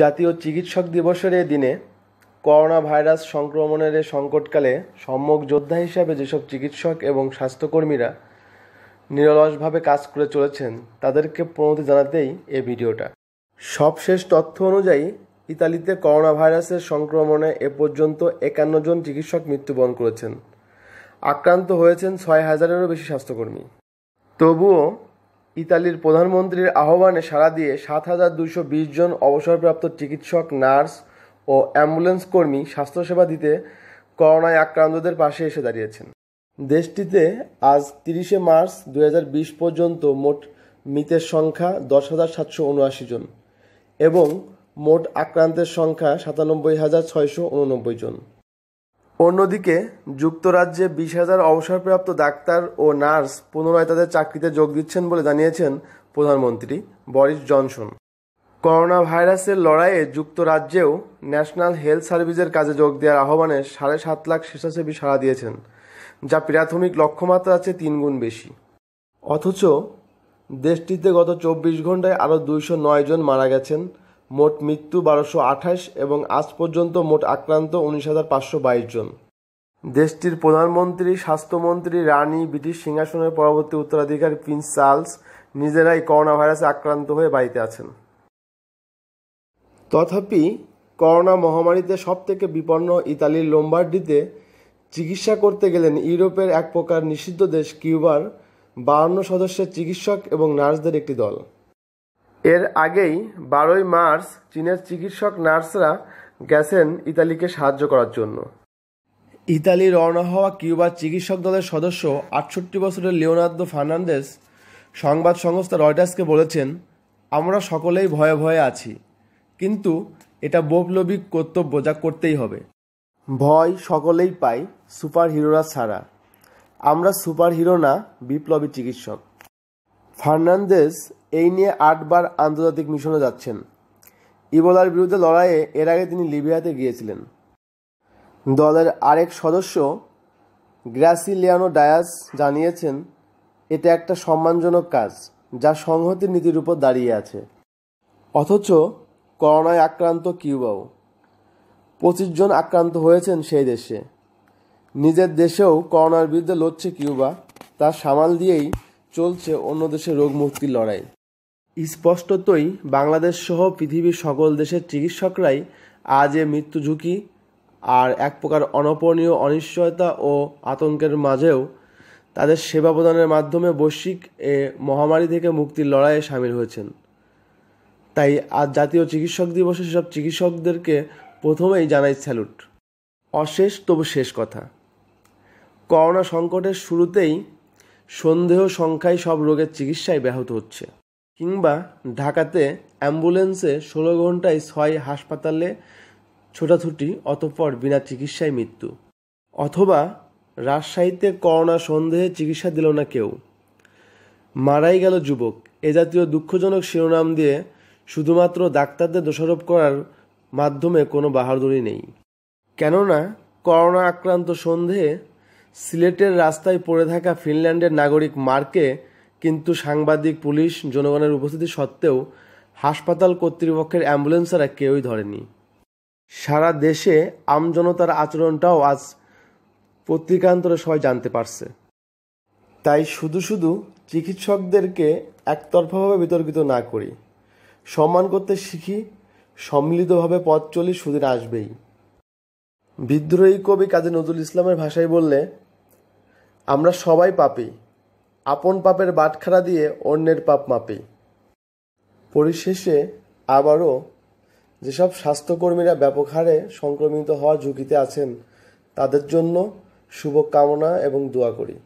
জাতীয় চিকিৎসক দিবসের এ দিনে করোনা ভাইরাস সংক্রমণের এ সংকটকালে সম্যক যোদ্ধা হিসাবে যেসব চিকিৎসক এবং স্বাস্থ্যকর্মীরা নিরলসভাবে কাজ করে চলেছেন তাদেরকে প্রণতি জানাতেই এ ভিডিওটা সবশেষ তথ্য অনুযায়ী ইতালিতে করোনা ভাইরাসের সংক্রমণে এ পর্যন্ত একান্ন জন চিকিৎসক মৃত্যুবরণ করেছেন আক্রান্ত হয়েছেন ছয় হাজারেরও বেশি স্বাস্থ্যকর্মী তবুও ইতালির প্রধানমন্ত্রীর আহ্বানে সাড়া দিয়ে সাত হাজার দুশো বিশ জন অবসরপ্রাপ্ত চিকিৎসক নার্স ও অ্যাম্বুলেন্স কর্মী স্বাস্থ্যসেবা দিতে করোনায় আক্রান্তদের পাশে এসে দাঁড়িয়েছেন দেশটিতে আজ তিরিশে মার্চ দু পর্যন্ত মোট মৃতের সংখ্যা দশ হাজার সাতশো উনআশি জন এবং মোট আক্রান্তের সংখ্যা সাতানব্বই হাজার ছয়শো উননব্বই জন অন্যদিকে যুক্তরাজ্যে বিশ হাজার অবসরপ্রাপ্ত ডাক্তার ও নার্স পুনরায় তাদের চাকরিতে যোগ দিচ্ছেন বলে জানিয়েছেন প্রধানমন্ত্রী বরিস জনসন করোনা ভাইরাসের লড়াইয়ে যুক্তরাজ্যেও ন্যাশনাল হেলথ সার্ভিসের কাজে যোগ দেওয়ার আহ্বানে সাড়ে সাত লাখ স্বেচ্ছাসেবী সাড়া দিয়েছেন যা প্রাথমিক লক্ষ্যমাত্রা আছে তিন গুণ বেশি অথচ দেশটিতে গত চব্বিশ ঘন্টায় আরও দুইশো নয় জন মারা গেছেন মোট মৃত্যু বারোশো আঠাশ এবং আজ পর্যন্ত মোট আক্রান্ত উনিশ হাজার পাঁচশো বাইশ জন দেশটির প্রধানমন্ত্রী স্বাস্থ্যমন্ত্রী রানী ব্রিটিশ সিংহাসনের পরবর্তী উত্তরাধিকারী প্রিন্স চার্লস নিজেরাই করোনা ভাইরাসে আক্রান্ত হয়ে বাড়িতে আছেন তথাপি করোনা মহামারীতে সবথেকে বিপন্ন ইতালির লোম্বার্ডিতে চিকিৎসা করতে গেলেন ইউরোপের এক প্রকার নিষিদ্ধ দেশ কিউবার বাউন্ন সদস্যের চিকিৎসক এবং নার্সদের একটি দল এর আগেই বারোই মার্চ চীনের চিকিৎসক নার্সরা গেছেন ইতালিকে সাহায্য করার জন্য ইতালি রওনা হওয়া কিউবার চিকিৎসক দলের সদস্য আটষট্টি বছরের লিওনার্দো ফার্নান্দেস সংবাদ সংস্থা রয়টার্সকে বলেছেন আমরা সকলেই ভয়ে ভয়ে আছি কিন্তু এটা বৈপ্লবিক কর্তব্য যা করতেই হবে ভয় সকলেই পাই সুপার হিরোরা ছাড়া আমরা সুপার হিরো না বিপ্লবী চিকিৎসক ফার্নান্দেজ এই নিয়ে আটবার আন্তর্জাতিক মিশনে যাচ্ছেন ইবোলার বিরুদ্ধে লড়াইয়ে এর আগে তিনি লিবিয়াতে গিয়েছিলেন দলের আরেক সদস্য গ্রাসিলিয়ানো ডায়াস জানিয়েছেন এটা একটা সম্মানজনক কাজ যা সংহতির নীতির উপর দাঁড়িয়ে আছে অথচ করোনায় আক্রান্ত কিউবাও পঁচিশ জন আক্রান্ত হয়েছেন সেই দেশে নিজের দেশেও করোনার বিরুদ্ধে লড়ছে কিউবা তা সামাল দিয়েই চলছে অন্য দেশের রোগ মুক্তির লড়াই স্পষ্টতই বাংলাদেশ সহ পৃথিবীর সকল দেশের চিকিৎসকরাই আজ এ মৃত্যু ঝুঁকি আর এক প্রকার অনপনীয় অনিশ্চয়তা ও আতঙ্কের মাঝেও তাদের সেবা প্রদানের মাধ্যমে বৈশ্বিক এ মহামারী থেকে মুক্তির লড়াইয়ে সামিল হয়েছেন তাই আজ জাতীয় চিকিৎসক দিবসে সেসব চিকিৎসকদেরকে প্রথমেই জানাই স্যালুট অশেষ তবু শেষ কথা করোনা সংকটের শুরুতেই সন্দেহ সংখ্যায় সব রোগের চিকিৎসায় ব্যাহত হচ্ছে কিংবা ঢাকাতে অ্যাম্বুলেন্সে ষোলো ঘন্টায় ছয় হাসপাতালে ছোটাছুটি অতঃপর বিনা চিকিৎসায় মৃত্যু অথবা রাজশাহীতে করোনা সন্দেহে চিকিৎসা দিল না কেউ মারাই গেল যুবক এ জাতীয় দুঃখজনক শিরোনাম দিয়ে শুধুমাত্র ডাক্তারদের দোষারোপ করার মাধ্যমে কোনো বাহাদুরি নেই কেননা করোনা আক্রান্ত সন্দেহে সিলেটের রাস্তায় পড়ে থাকা ফিনল্যান্ডের নাগরিক মার্কে কিন্তু সাংবাদিক পুলিশ জনগণের উপস্থিতি সত্ত্বেও হাসপাতাল কর্তৃপক্ষের অ্যাম্বুলেন্সরা কেউই ধরেনি সারা দেশে আমজনতার আচরণটাও আজ পত্রিকান্তরে সবাই জানতে পারছে তাই শুধু শুধু চিকিৎসকদেরকে একতরফাভাবে বিতর্কিত না করি সম্মান করতে শিখি সম্মিলিতভাবে পথ চলি সুদিন আসবেই বিদ্রোহী কবি কাজী নজরুল ইসলামের ভাষায় বললে আমরা সবাই পাপি আপন পাপের বাটখারা দিয়ে অন্যের পাপ মাপি পরিশেষে আবারও যেসব স্বাস্থ্যকর্মীরা ব্যাপক হারে সংক্রমিত হওয়ার ঝুঁকিতে আছেন তাদের জন্য শুভকামনা এবং দোয়া করি